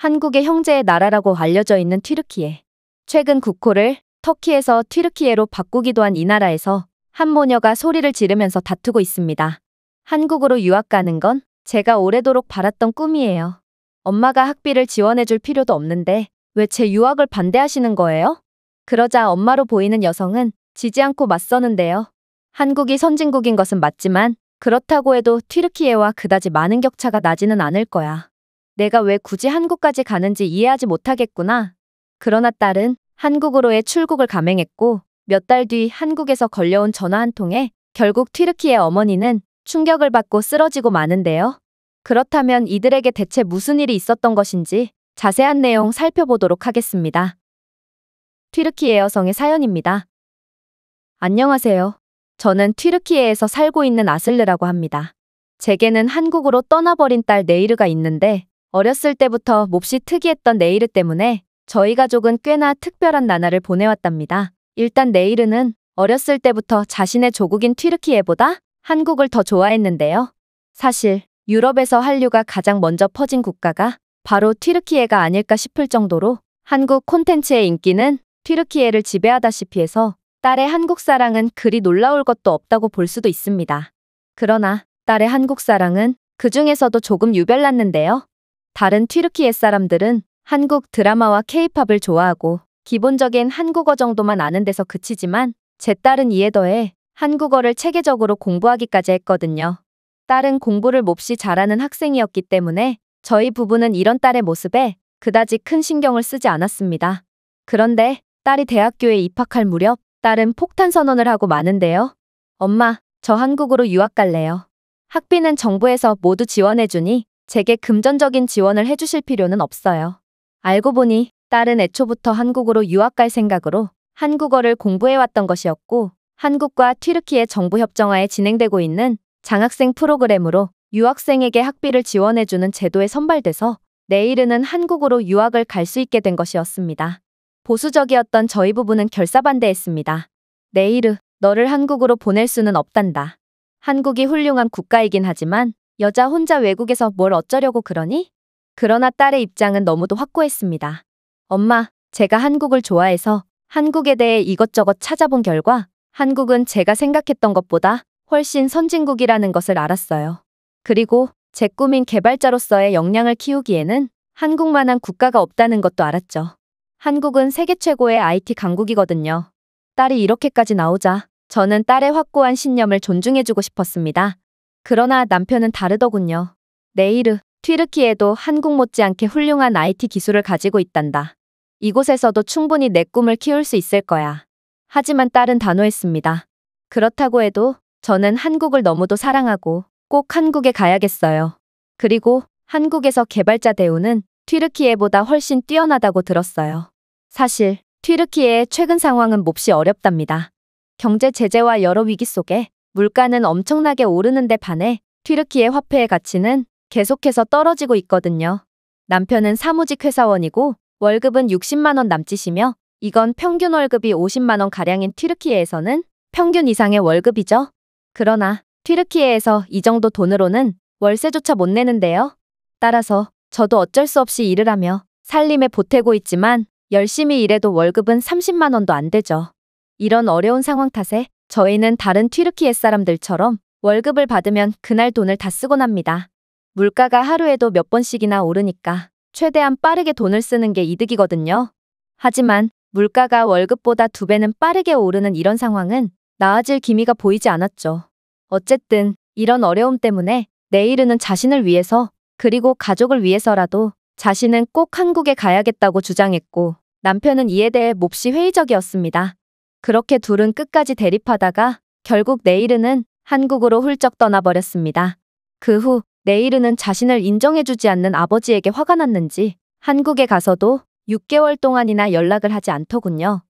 한국의 형제의 나라라고 알려져 있는 튀르키예. 최근 국호를 터키에서 튀르키예로 바꾸기도 한 이 나라에서 한 모녀가 소리를 지르면서 다투고 있습니다. 한국으로 유학 가는 건 제가 오래도록 바랐던 꿈이에요. 엄마가 학비를 지원해줄 필요도 없는데 왜 제 유학을 반대하시는 거예요? 그러자 엄마로 보이는 여성은 지지 않고 맞서는데요. 한국이 선진국인 것은 맞지만 그렇다고 해도 튀르키예와 그다지 많은 격차가 나지는 않을 거야. 내가 왜 굳이 한국까지 가는지 이해하지 못하겠구나. 그러나 딸은 한국으로의 출국을 감행했고 몇 달 뒤 한국에서 걸려온 전화 한 통에 결국 튀르키의 어머니는 충격을 받고 쓰러지고 마는데요. 그렇다면 이들에게 대체 무슨 일이 있었던 것인지 자세한 내용 살펴보도록 하겠습니다. 튀르키예 여성의 사연입니다. 안녕하세요. 저는 튀르키예에서 살고 있는 아슬르라고 합니다. 제게는 한국으로 떠나버린 딸 네이르가 있는데 어렸을 때부터 몹시 특이했던 네이르 때문에 저희 가족은 꽤나 특별한 나날을 보내왔답니다. 일단 네이르는 어렸을 때부터 자신의 조국인 튀르키예보다 한국을 더 좋아했는데요. 사실 유럽에서 한류가 가장 먼저 퍼진 국가가 바로 튀르키예가 아닐까 싶을 정도로 한국 콘텐츠의 인기는 튀르키예를 지배하다시피 해서 딸의 한국 사랑은 그리 놀라울 것도 없다고 볼 수도 있습니다. 그러나 딸의 한국 사랑은 그 중에서도 조금 유별났는데요. 다른 튀르키예 사람들은 한국 드라마와 케이팝을 좋아하고 기본적인 한국어 정도만 아는 데서 그치지만 제 딸은 이에 더해 한국어를 체계적으로 공부하기까지 했거든요. 딸은 공부를 몹시 잘하는 학생이었기 때문에 저희 부부는 이런 딸의 모습에 그다지 큰 신경을 쓰지 않았습니다. 그런데 딸이 대학교에 입학할 무렵 딸은 폭탄 선언을 하고 마는데요. 엄마, 저 한국으로 유학 갈래요. 학비는 정부에서 모두 지원해주니 제게 금전적인 지원을 해주실 필요는 없어요. 알고 보니 딸은 애초부터 한국으로 유학 갈 생각으로 한국어를 공부해왔던 것이었고 한국과 튀르키의 정부협정하에 진행되고 있는 장학생 프로그램으로 유학생에게 학비를 지원해주는 제도에 선발돼서 내일은 한국으로 유학을 갈 수 있게 된 것이었습니다. 보수적이었던 저희 부부는 결사반대했습니다. 내일은 너를 한국으로 보낼 수는 없단다. 한국이 훌륭한 국가이긴 하지만 여자 혼자 외국에서 뭘 어쩌려고 그러니? 그러나 딸의 입장은 너무도 확고했습니다. 엄마, 제가 한국을 좋아해서 한국에 대해 이것저것 찾아본 결과 한국은 제가 생각했던 것보다 훨씬 선진국이라는 것을 알았어요. 그리고 제 꿈인 개발자로서의 역량을 키우기에는 한국만한 국가가 없다는 것도 알았죠. 한국은 세계 최고의 IT 강국이거든요. 딸이 이렇게까지 나오자 저는 딸의 확고한 신념을 존중해주고 싶었습니다. 그러나 남편은 다르더군요. 네이르, 튀르키에도 한국 못지않게 훌륭한 IT 기술을 가지고 있단다. 이곳에서도 충분히 내 꿈을 키울 수 있을 거야. 하지만 딸은 단호했습니다. 그렇다고 해도 저는 한국을 너무도 사랑하고 꼭 한국에 가야겠어요. 그리고 한국에서 개발자 대우는 튀르키예보다 훨씬 뛰어나다고 들었어요. 사실 튀르키예의 최근 상황은 몹시 어렵답니다. 경제 제재와 여러 위기 속에 물가는 엄청나게 오르는데 반해 튀르키의 화폐의 가치는 계속해서 떨어지고 있거든요. 남편은 사무직 회사원이고 월급은 60만원 남짓이며 이건 평균 월급이 50만원 가량인 튀르키예에서는 평균 이상의 월급이죠. 그러나 튀르키예에서 이 정도 돈으로는 월세조차 못 내는데요. 따라서 저도 어쩔 수 없이 일을 하며 살림에 보태고 있지만 열심히 일해도 월급은 30만 원도 안 되죠. 이런 어려운 상황 탓에 저희는 다른 튀르키예 사람들처럼 월급을 받으면 그날 돈을 다 쓰곤 합니다. 물가가 하루에도 몇 번씩이나 오르니까 최대한 빠르게 돈을 쓰는 게 이득이거든요. 하지만 물가가 월급보다 두 배는 빠르게 오르는 이런 상황은 나아질 기미가 보이지 않았죠. 어쨌든 이런 어려움 때문에 내일은 자신을 위해서 그리고 가족을 위해서라도 자신은 꼭 한국에 가야겠다고 주장했고 남편은 이에 대해 몹시 회의적이었습니다. 그렇게 둘은 끝까지 대립하다가 결국 네이르는 한국으로 훌쩍 떠나버렸습니다. 그 후 네이르는 자신을 인정해주지 않는 아버지에게 화가 났는지 한국에 가서도 6개월 동안이나 연락을 하지 않더군요.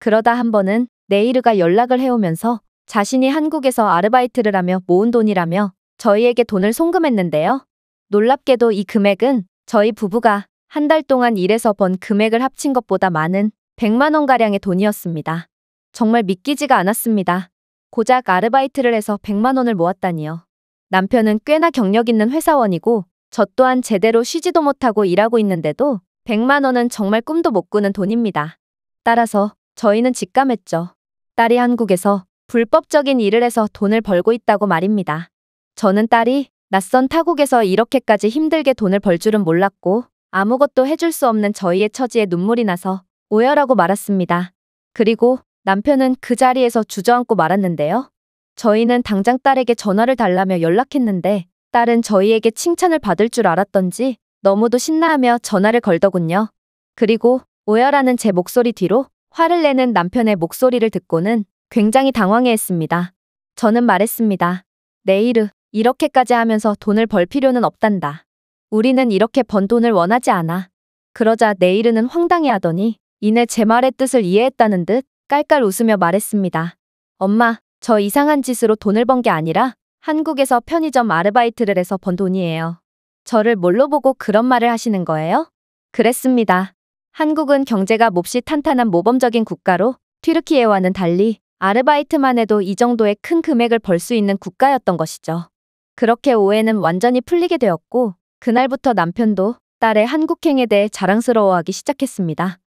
그러다 한 번은 네이르가 연락을 해오면서 자신이 한국에서 아르바이트를 하며 모은 돈이라며 저희에게 돈을 송금했는데요. 놀랍게도 이 금액은 저희 부부가 한 달 동안 일해서 번 금액을 합친 것보다 많은 100만 원가량의 돈이었습니다. 정말 믿기지가 않았습니다. 고작 아르바이트를 해서 100만 원을 모았다니요. 남편은 꽤나 경력 있는 회사원이고 저 또한 제대로 쉬지도 못하고 일하고 있는데도 100만 원은 정말 꿈도 못 꾸는 돈입니다. 따라서 저희는 직감했죠. 딸이 한국에서 불법적인 일을 해서 돈을 벌고 있다고 말입니다. 저는 딸이 낯선 타국에서 이렇게까지 힘들게 돈을 벌 줄은 몰랐고 아무것도 해줄 수 없는 저희의 처지에 눈물이 나서 오열하고 말았습니다. 그리고 남편은 그 자리에서 주저앉고 말았는데요. 저희는 당장 딸에게 전화를 달라며 연락했는데 딸은 저희에게 칭찬을 받을 줄 알았던지 너무도 신나하며 전화를 걸더군요. 그리고 오열하는 제 목소리 뒤로 화를 내는 남편의 목소리를 듣고는 굉장히 당황해했습니다. 저는 말했습니다. 내일 르 이렇게까지 하면서 돈을 벌 필요는 없단다. 우리는 이렇게 번 돈을 원하지 않아. 그러자 내일은 는 황당해하더니 이내 제 말의 뜻을 이해했다는 듯 깔깔 웃으며 말했습니다. 엄마, 저 이상한 짓으로 돈을 번 게 아니라 한국에서 편의점 아르바이트를 해서 번 돈이에요. 저를 뭘로 보고 그런 말을 하시는 거예요? 그랬습니다. 한국은 경제가 몹시 탄탄한 모범적인 국가로 튀르키예와는 달리 아르바이트만 해도 이 정도의 큰 금액을 벌 수 있는 국가였던 것이죠. 그렇게 오해는 완전히 풀리게 되었고 그날부터 남편도 딸의 한국행에 대해 자랑스러워하기 시작했습니다.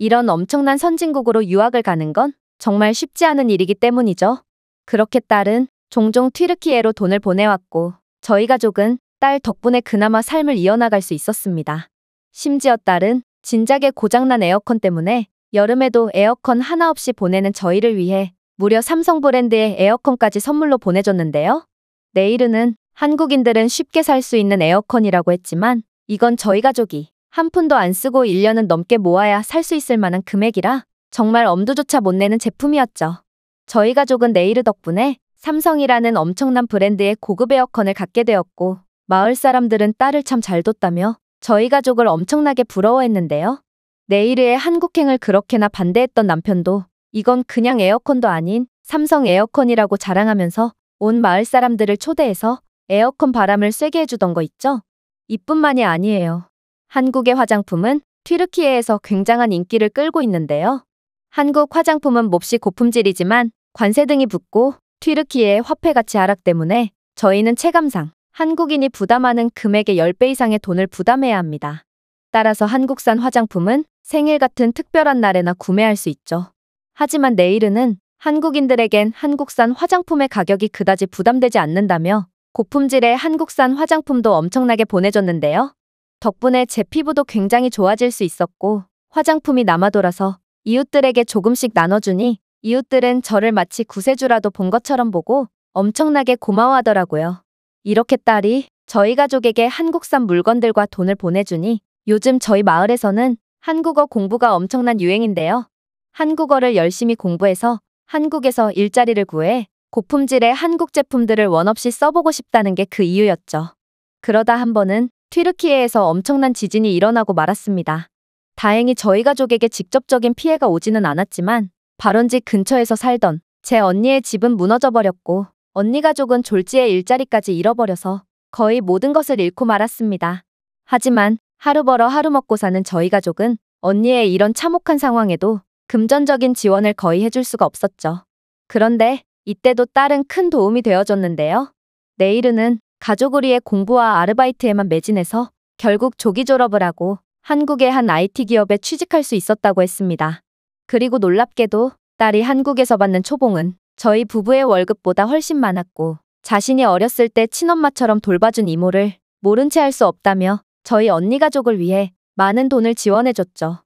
이런 엄청난 선진국으로 유학을 가는 건 정말 쉽지 않은 일이기 때문이죠. 그렇게 딸은 종종 튀르키예로 돈을 보내왔고 저희 가족은 딸 덕분에 그나마 삶을 이어나갈 수 있었습니다. 심지어 딸은 진작에 고장난 에어컨 때문에 여름에도 에어컨 하나 없이 보내는 저희를 위해 무려 삼성 브랜드의 에어컨까지 선물로 보내줬는데요. 네이르는 한국인들은 쉽게 살 수 있는 에어컨이라고 했지만 이건 저희 가족이 한 푼도 안 쓰고 1년은 넘게 모아야 살 수 있을 만한 금액이라 정말 엄두조차 못 내는 제품이었죠. 저희 가족은 네이르 덕분에 삼성이라는 엄청난 브랜드의 고급 에어컨을 갖게 되었고 마을 사람들은 딸을 참 잘 뒀다며 저희 가족을 엄청나게 부러워했는데요. 네이르의 한국행을 그렇게나 반대했던 남편도 이건 그냥 에어컨도 아닌 삼성 에어컨이라고 자랑하면서 온 마을 사람들을 초대해서 에어컨 바람을 쐬게 해주던 거 있죠? 이뿐만이 아니에요. 한국의 화장품은 튀르키예에서 굉장한 인기를 끌고 있는데요. 한국 화장품은 몹시 고품질이지만 관세 등이 붙고 튀르키예의 화폐 가치 하락 때문에 저희는 체감상 한국인이 부담하는 금액의 10배 이상의 돈을 부담해야 합니다. 따라서 한국산 화장품은 생일 같은 특별한 날에나 구매할 수 있죠. 하지만 내일은 한국인들에겐 한국산 화장품의 가격이 그다지 부담되지 않는다며 고품질의 한국산 화장품도 엄청나게 보내줬는데요. 덕분에 제 피부도 굉장히 좋아질 수 있었고 화장품이 남아돌아서 이웃들에게 조금씩 나눠주니 이웃들은 저를 마치 구세주라도 본 것처럼 보고 엄청나게 고마워하더라고요. 이렇게 딸이 저희 가족에게 한국산 물건들과 돈을 보내주니 요즘 저희 마을에서는 한국어 공부가 엄청난 유행인데요. 한국어를 열심히 공부해서 한국에서 일자리를 구해 고품질의 한국 제품들을 원 없이 써보고 싶다는 게 그 이유였죠. 그러다 한 번은 튀르키예에서 엄청난 지진이 일어나고 말았습니다. 다행히 저희 가족에게 직접적인 피해가 오지는 않았지만 발원지 근처에서 살던 제 언니의 집은 무너져버렸고 언니 가족은 졸지에 일자리까지 잃어버려서 거의 모든 것을 잃고 말았습니다. 하지만 하루 벌어 하루 먹고 사는 저희 가족은 언니의 이런 참혹한 상황에도 금전적인 지원을 거의 해줄 수가 없었죠. 그런데 이때도 딸은 큰 도움이 되어줬는데요. 내일은 가족우리의 공부와 아르바이트에만 매진해서 결국 조기 졸업을 하고 한국의 한 IT 기업에 취직할 수 있었다고 했습니다. 그리고 놀랍게도 딸이 한국에서 받는 초봉은 저희 부부의 월급보다 훨씬 많았고 자신이 어렸을 때 친엄마처럼 돌봐준 이모를 모른 채 할 수 없다며 저희 언니 가족을 위해 많은 돈을 지원해줬죠.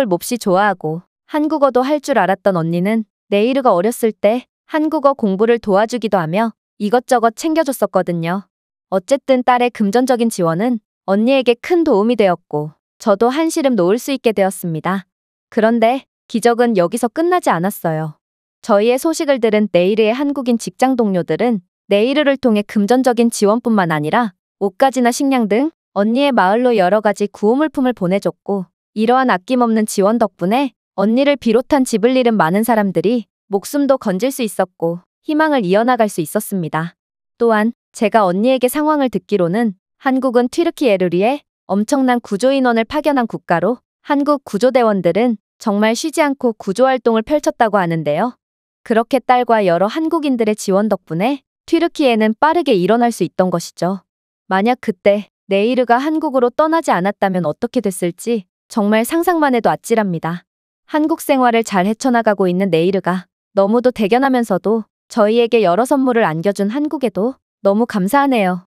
한국을 몹시 좋아하고 한국어도 할 줄 알았던 언니는 네이르가 어렸을 때 한국어 공부를 도와주기도 하며 이것저것 챙겨줬었거든요. 어쨌든 딸의 금전적인 지원은 언니에게 큰 도움이 되었고 저도 한시름 놓을 수 있게 되었습니다. 그런데 기적은 여기서 끝나지 않았어요. 저희의 소식을 들은 네이르의 한국인 직장 동료들은 네이르를 통해 금전적인 지원뿐만 아니라 옷가지나 식량 등 언니의 마을로 여러 가지 구호물품을 보내줬고 이러한 아낌없는 지원 덕분에 언니를 비롯한 집을 잃은 많은 사람들이 목숨도 건질 수 있었고 희망을 이어나갈 수 있었습니다. 또한 제가 언니에게 상황을 듣기로는 한국은 튀르키 에르리에 엄청난 구조인원을 파견한 국가로 한국 구조대원들은 정말 쉬지 않고 구조활동을 펼쳤다고 하는데요. 그렇게 딸과 여러 한국인들의 지원 덕분에 튀르키에는 빠르게 일어날 수 있던 것이죠. 만약 그때 네이르가 한국으로 떠나지 않았다면 어떻게 됐을지 정말 상상만 해도 아찔합니다. 한국 생활을 잘 헤쳐나가고 있는 네이르가 너무도 대견하면서도 저희에게 여러 선물을 안겨준 한국에도 너무 감사하네요.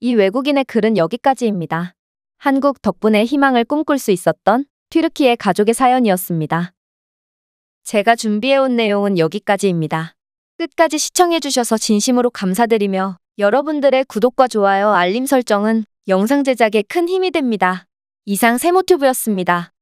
이 외국인의 글은 여기까지입니다. 한국 덕분에 희망을 꿈꿀 수 있었던 튀르키의 가족의 사연이었습니다. 제가 준비해온 내용은 여기까지입니다. 끝까지 시청해주셔서 진심으로 감사드리며 여러분들의 구독과 좋아요, 알림 설정은 영상 제작에 큰 힘이 됩니다. 이상 세모튜브였습니다.